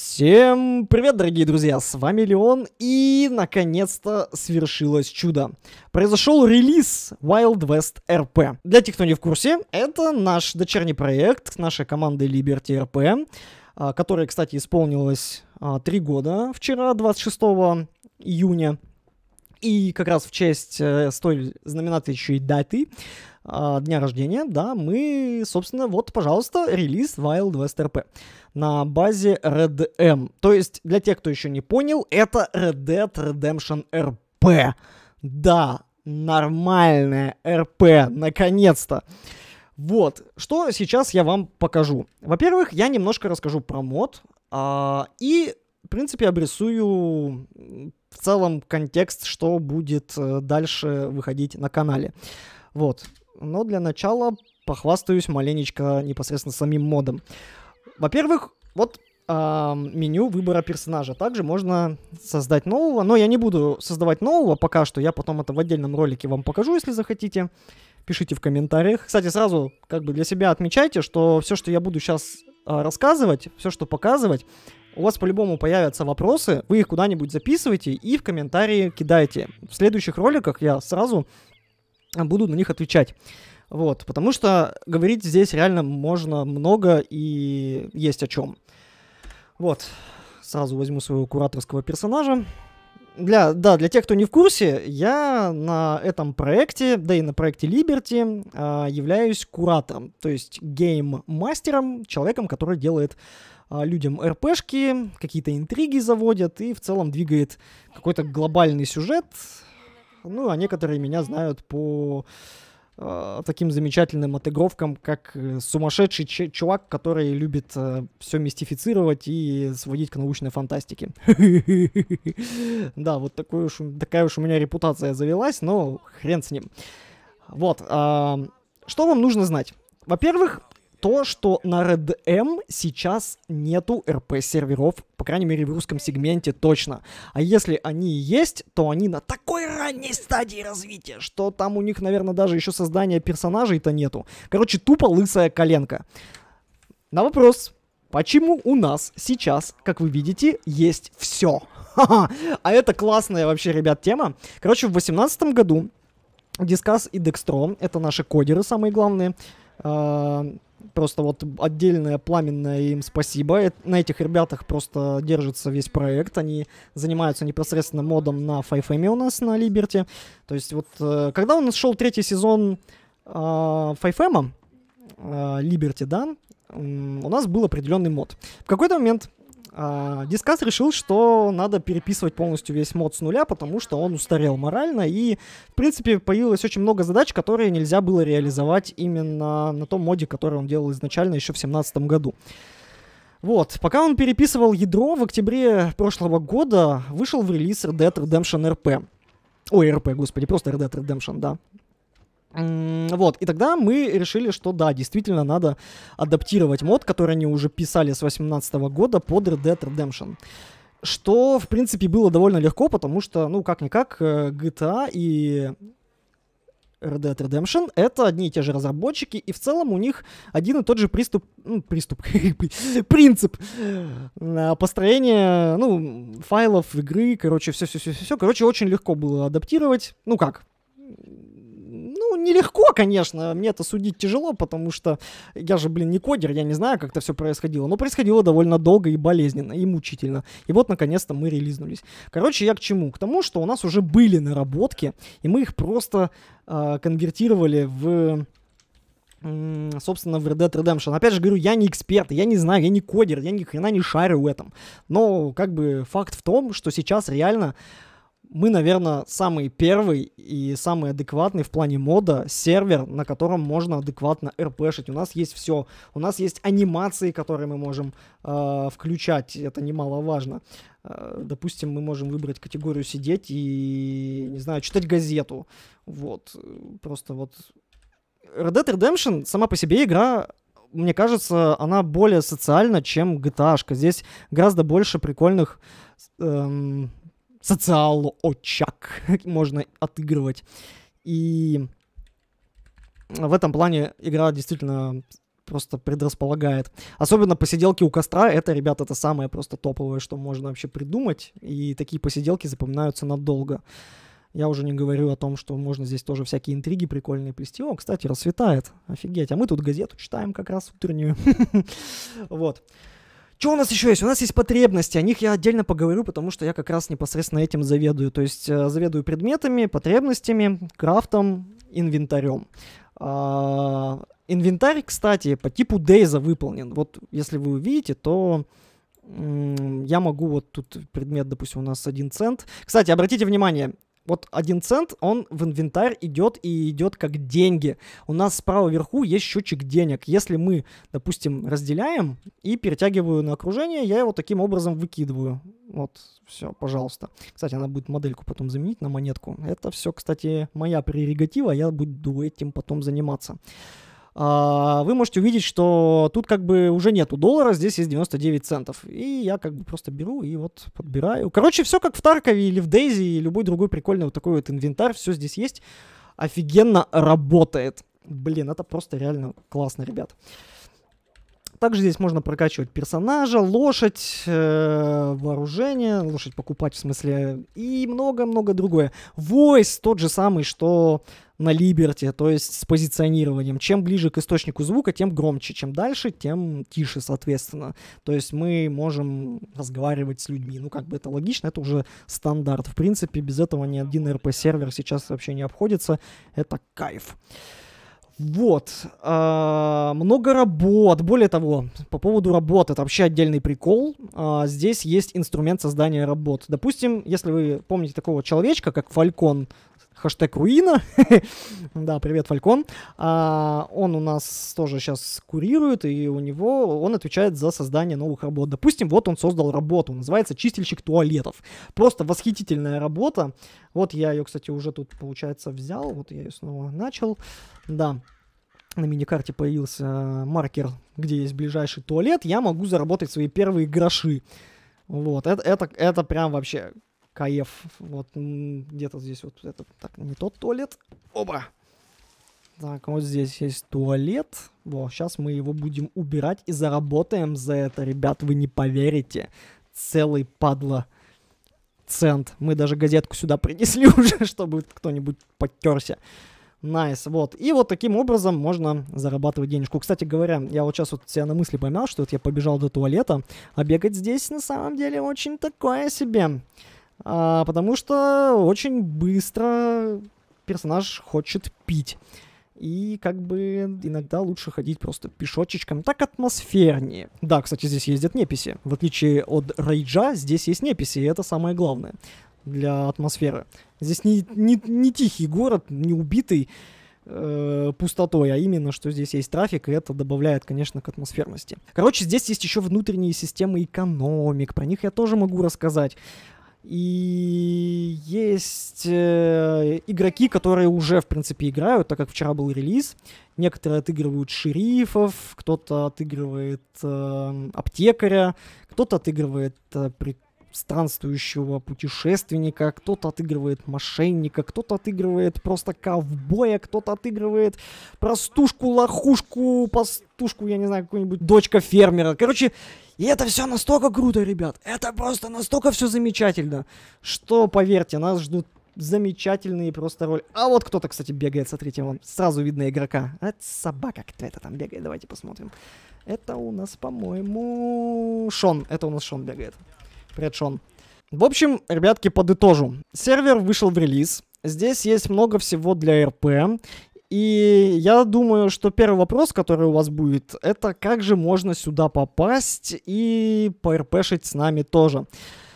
Всем привет, дорогие друзья, с вами Леон, и наконец-то свершилось чудо. Произошел релиз Wild West RP. Для тех, кто не в курсе, это наш дочерний проект нашей команды Liberty RP, а, который, кстати, исполнилось 3 а, года вчера, 26 июня. И как раз в честь э, столь знаменитой еще и даты а, дня рождения, да, мы, собственно, вот, пожалуйста, релиз Wild West RP на базе Red M. То есть, для тех, кто еще не понял, это Red Dead Redemption RP. Да, нормальная РП, наконец-то. Вот, что сейчас я вам покажу. Во-первых, я немножко расскажу про мод, а, и в принципе, обрисую в целом контекст, что будет э, дальше выходить на канале. Вот. Но для начала похвастаюсь маленечко непосредственно самим модом. Во-первых, вот э, меню выбора персонажа. Также можно создать нового, но я не буду создавать нового пока что. Я потом это в отдельном ролике вам покажу, если захотите. Пишите в комментариях. Кстати, сразу как бы для себя отмечайте, что все, что я буду сейчас а, рассказывать, все, что показывать, у вас по-любому появятся вопросы, вы их куда-нибудь записывайте и в комментарии кидайте. В следующих роликах я сразу буду на них отвечать. Вот, потому что говорить здесь реально можно много и есть о чем. Вот, сразу возьму своего кураторского персонажа. Для, да, для тех, кто не в курсе, я на этом проекте, да и на проекте Liberty, э, являюсь куратором, то есть гейм-мастером, человеком, который делает а, людям РПшки, какие-то интриги заводят и в целом двигает какой-то глобальный сюжет. Ну, а некоторые меня знают по э, таким замечательным отыгровкам, как э, сумасшедший чувак, который любит э, все мистифицировать и сводить к научной фантастике. Да, вот такая уж у меня репутация завелась, но хрен с ним. Вот, а, что вам нужно знать? Во-первых, то, что на RedM сейчас нету РП-серверов, по крайней мере, в русском сегменте точно. А если они есть, то они на такой ранней стадии развития, что там у них, наверное, даже еще создания персонажей-то нету. Короче, тупо лысая коленка. На вопрос, почему у нас сейчас, как вы видите, есть все? А это классная вообще, ребят, тема. Короче, в 2018 году Discuss и Dextro, это наши кодеры самые главные, а, Просто вот отдельное пламенное им спасибо. На этих ребятах просто держится весь проект. Они занимаются непосредственно модом на 5 у нас на Liberty. То есть вот э, когда у нас шел третий сезон 5 а, Liberty, а, да, у нас был определенный мод. В какой-то момент а, Дискас решил, что надо переписывать полностью весь мод с нуля, потому что он устарел морально, и, в принципе, появилось очень много задач, которые нельзя было реализовать именно на том моде, который он делал изначально еще в 2017 году. Вот, пока он переписывал ядро, в октябре прошлого года вышел в релиз Red Dead Redemption RP. Ой, RP, господи, просто Red Dead Redemption, да. Вот, и тогда мы решили, что да, действительно надо адаптировать мод, который они уже писали с 2018 года под Red Dead Redemption. Что, в принципе, было довольно легко, потому что, ну, как-никак, GTA э, а и Red Dead Redemption — это одни и те же разработчики, и в целом у них один и тот же приступ... Ну, приступ... принцип э, построения, ну, файлов, игры, короче, все-все-все-все. Короче, очень легко было адаптировать. Ну как, ну, нелегко, конечно, мне это судить тяжело, потому что я же, блин, не кодер, я не знаю, как это все происходило, но происходило довольно долго и болезненно, и мучительно. И вот, наконец-то, мы релизнулись. Короче, я к чему? К тому, что у нас уже были наработки, и мы их просто э, конвертировали в собственно, в Red Dead Redemption. Опять же говорю, я не эксперт, я не знаю, я не кодер, я ни хрена не шарю в этом. Но, как бы, факт в том, что сейчас реально мы, наверное, самый первый и самый адекватный в плане мода сервер, на котором можно адекватно РПшить. У нас есть все. У нас есть анимации, которые мы можем э, включать. Это немаловажно. Э, допустим, мы можем выбрать категорию сидеть и, не знаю, читать газету. Вот. Просто вот... Red Dead Redemption сама по себе игра мне кажется, она более социальна, чем GTA. -шка. Здесь гораздо больше прикольных эм, социал-очаг можно отыгрывать. И в этом плане игра действительно просто предрасполагает. Особенно посиделки у костра, это, ребята, это самое просто топовое, что можно вообще придумать, и такие посиделки запоминаются надолго. Я уже не говорю о том, что можно здесь тоже всякие интриги прикольные плести. О, кстати, расцветает. Офигеть. А мы тут газету читаем как раз утреннюю. Вот. Что у нас еще есть? У нас есть потребности. О них я отдельно поговорю, потому что я как раз непосредственно этим заведую. То есть э, заведую предметами, потребностями, крафтом, инвентарем. А, инвентарь, кстати, по типу Дейза выполнен. Вот если вы увидите, то я могу вот тут предмет, допустим, у нас один цент. Кстати, обратите внимание, вот один цент, он в инвентарь идет и идет как деньги. У нас справа вверху есть счетчик денег. Если мы, допустим, разделяем и перетягиваю на окружение, я его таким образом выкидываю. Вот, все, пожалуйста. Кстати, она будет модельку потом заменить на монетку. Это все, кстати, моя прерогатива, а я буду этим потом заниматься. А, вы можете увидеть, что тут как бы уже нету доллара, здесь есть 99 центов. И я как бы просто беру и вот подбираю. Короче, все как в Таркове или в Дейзи, и любой другой прикольный вот такой вот инвентарь, все здесь есть. Офигенно работает. Блин, это просто реально классно, ребят. Также здесь можно прокачивать персонажа, лошадь, э, вооружение, лошадь покупать в смысле, и много-много другое. Войс тот же самый, что на Либерте, то есть с позиционированием. Чем ближе к источнику звука, тем громче. Чем дальше, тем тише, соответственно. То есть мы можем разговаривать с людьми. Ну, как бы это логично, это уже стандарт. В принципе, без этого ни один RP-сервер сейчас вообще не обходится. Это кайф. Кайф. Вот. А, много работ. Более того, по поводу работ, это вообще отдельный прикол. А, здесь есть инструмент создания работ. Допустим, если вы помните такого человечка, как Фалькон хэштег руина. да, привет, Фалькон. А, он у нас тоже сейчас курирует, и у него он отвечает за создание новых работ. Допустим, вот он создал работу, называется «Чистильщик туалетов». Просто восхитительная работа. Вот я ее, кстати, уже тут, получается, взял. Вот я ее снова начал. Да, на миникарте появился маркер, где есть ближайший туалет, я могу заработать свои первые гроши. Вот, это, это, это прям вообще к.Ф. Вот где-то здесь вот это. Так, не тот туалет. Оба! Так, вот здесь есть туалет. Во, сейчас мы его будем убирать и заработаем за это, ребят, вы не поверите. Целый падла цент. Мы даже газетку сюда принесли уже, чтобы кто-нибудь подтерся. Найс, nice, вот. И вот таким образом можно зарабатывать денежку. Кстати говоря, я вот сейчас вот себя на мысли поймал, что вот я побежал до туалета, а бегать здесь на самом деле очень такое себе а, потому что очень быстро персонаж хочет пить. И как бы иногда лучше ходить просто пешочечком, так атмосфернее. Да, кстати, здесь ездят неписи. В отличие от рейджа, здесь есть неписи, и это самое главное для атмосферы. Здесь не, не, не тихий город, не убитый э, пустотой, а именно, что здесь есть трафик, и это добавляет, конечно, к атмосферности. Короче, здесь есть еще внутренние системы экономик, про них я тоже могу рассказать. И есть э, игроки, которые уже, в принципе, играют, так как вчера был релиз. Некоторые отыгрывают шерифов, кто-то отыгрывает э, аптекаря, кто-то отыгрывает э, при странствующего путешественника, кто-то отыгрывает мошенника, кто-то отыгрывает просто ковбоя, кто-то отыгрывает простушку, лохушку, пастушку, я не знаю, какую-нибудь дочка фермера. Короче, и это все настолько круто, ребят. Это просто настолько все замечательно, что, поверьте, нас ждут замечательные просто роли. А вот кто-то, кстати, бегает, смотрите, вон, сразу видно игрока. А это собака, кто это там бегает, давайте посмотрим. Это у нас, по-моему, Шон, это у нас Шон бегает решен. В общем, ребятки, подытожу. Сервер вышел в релиз. Здесь есть много всего для РП. И я думаю, что первый вопрос, который у вас будет, это как же можно сюда попасть и порпешить с нами тоже.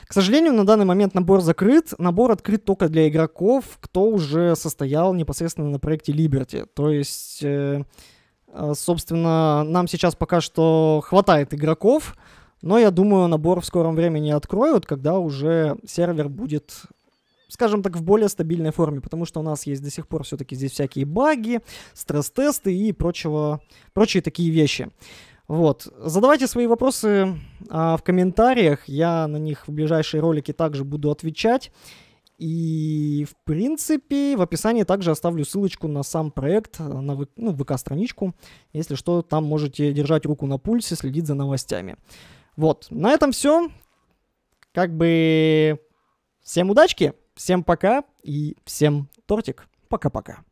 К сожалению, на данный момент набор закрыт. Набор открыт только для игроков, кто уже состоял непосредственно на проекте Liberty. То есть, э, э, собственно, нам сейчас пока что хватает игроков, но я думаю, набор в скором времени откроют, когда уже сервер будет скажем так, в более стабильной форме, потому что у нас есть до сих пор все-таки здесь всякие баги, стресс-тесты и прочего, прочие такие вещи. Вот. Задавайте свои вопросы а, в комментариях. Я на них в ближайшие ролики также буду отвечать. И, в принципе, в описании также оставлю ссылочку на сам проект, на ну, ВК-страничку. Если что, там можете держать руку на пульсе, следить за новостями. Вот, на этом все. Как бы всем удачки, всем пока и всем тортик. Пока-пока.